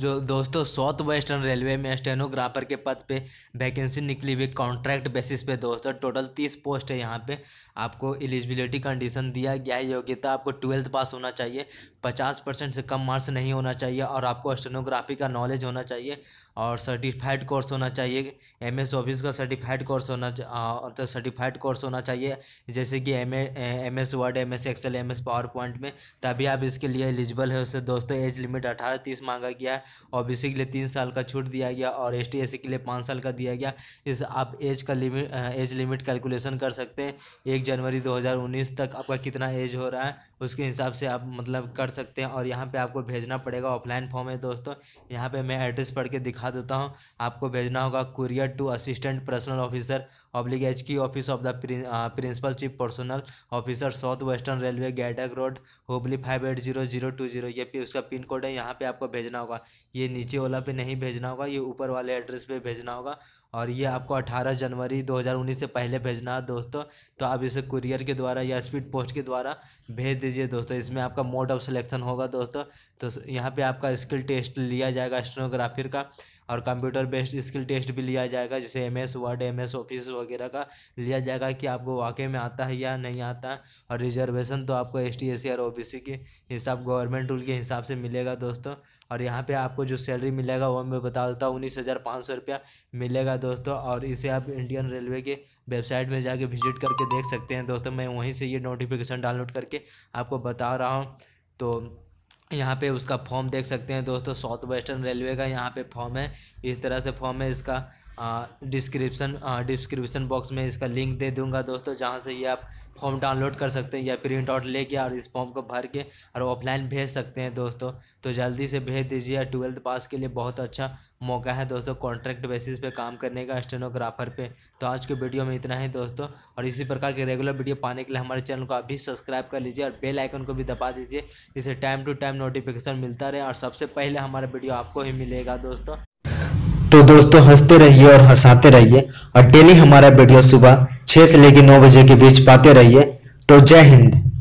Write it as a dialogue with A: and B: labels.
A: जो दोस्तों south western railway में स्टेनोग्राफर के पद पे वैकेंसी निकली हुई कॉन्ट्रैक्ट बेसिस पे दोस्तों टोटल तीस पोस्ट है यहाँ पे आपको एलिजिबिलिटी कंडीशन दिया गया है योग्यता आपको ट्वेल्थ पास होना चाहिए पचास परसेंट से कम मार्क्स नहीं होना चाहिए और आपको स्टेनोग्राफी का नॉलेज होना चाहिए और सर्टिफाइड कोर्स होना चाहिए एम एस ऑफिस का सर्टिफाइड कोर्स होना तो सर्टिफाइड कोर्स होना चाहिए जैसे कि M M S word M S excel M S PowerPoint में तभी आप इसके लिए एलिजिबल है उससे दोस्तों एज लिमिट अठारह तीस मांगा गया है ओ बी के लिए तीन साल का छूट दिया गया और एस टी के लिए पाँच साल का दिया गया इस आप एज का लिमिट एज लिमिट कैलकुलेशन कर सकते हैं एक जनवरी 2019 तक आपका कितना एज हो रहा है उसके हिसाब से आप मतलब कर सकते हैं और यहाँ पे आपको भेजना पड़ेगा ऑफलाइन फॉर्म है दोस्तों यहाँ पे मैं एड्रेस पढ़ के दिखा देता हूँ आपको भेजना होगा courier to assistant personnel officer oblique H की office of the principal chief personnel officer south western railway Gadag road Hubli five eight zero zero two zero ये उसका पिन कोड है यहाँ पे आपको भेजना होगा ये नीचे वाला पे नहीं भेजना होगा ये ऊपर वाले एड्रेस पे भेजना होगा और ये आपको 18 जनवरी 2019 से पहले भेजना है दोस्तों तो आप इसे कुरियर के द्वारा या स्पीड पोस्ट के द्वारा भेज दीजिए दोस्तों इसमें आपका मोड ऑफ सिलेक्शन होगा दोस्तों तो यहाँ पे आपका स्किल टेस्ट लिया जाएगा स्टेनोग्राफिर का और कंप्यूटर बेस्ड स्किल टेस्ट भी लिया जाएगा जैसे M S word M S office वगैरह का लिया जाएगा कि आपको वाकई में आता है या नहीं आता और रिजर्वेशन तो आपको एस टी एस सी और ओ बी सी के हिसाब गवर्नमेंट रूल के हिसाब से मिलेगा दोस्तों और यहाँ पे आपको जो सैलरी मिलेगा वो मैं बता देता हूँ उन्नीस हज़ार पाँच सौ रुपया मिलेगा दोस्तों और इसे आप इंडियन रेलवे के वेबसाइट में जाके विजिट करके देख सकते हैं दोस्तों मैं वहीं से ये नोटिफिकेशन डाउनलोड करके आपको बता रहा हूँ तो यहाँ पे उसका फॉर्म देख सकते हैं दोस्तों साउथ वेस्टर्न रेलवे का यहाँ पे फॉर्म है इस तरह से फॉर्म है इसका डिस्क्रिप्सन डिस्क्रिप्सन बॉक्स में इसका लिंक दे दूंगा दोस्तों जहाँ से ये आप फॉर्म डाउनलोड कर सकते हैं या प्रिंट आउट लेके और इस फॉर्म को भर के और ऑफलाइन भेज सकते हैं दोस्तों तो जल्दी से भेज दीजिए ट्वेल्थ पास के लिए बहुत अच्छा मौका है दोस्तों कॉन्ट्रैक्ट बेसिस पे काम करने का स्टेनोग्राफर पे तो आज के वीडियो में इतना ही दोस्तों और इसी प्रकार के रेगुलर वीडियो पाने के लिए हमारे चैनल को अभी सब्सक्राइब कर लीजिए और बेल आइकन को भी दबा दीजिए जिससे टाइम टू टाइम नोटिफिकेशन मिलता रहे और सबसे पहले हमारा वीडियो आपको ही मिलेगा दोस्तों तो दोस्तों हंसते रहिए और हंसाते रहिए और डेली हमारा वीडियो सुबह छह से लेकर नौ बजे के बीच पाते रहिए तो जय हिंद